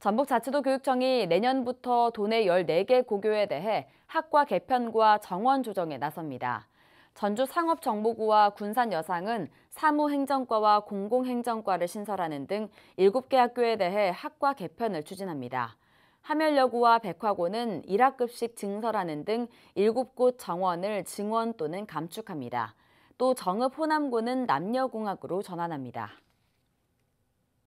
전북자치도 교육청이 내년부터 도내 14개 고교에 대해 학과 개편과 정원 조정에 나섭니다. 전주 상업정보구와 군산여상은 사무행정과와 공공행정과를 신설하는 등 7개 학교에 대해 학과 개편을 추진합니다. 하멸여고와 백화고는 1학급씩 증설하는 등 7곳 정원을 증원 또는 감축합니다. 또 정읍 호남고는 남녀공학으로 전환합니다.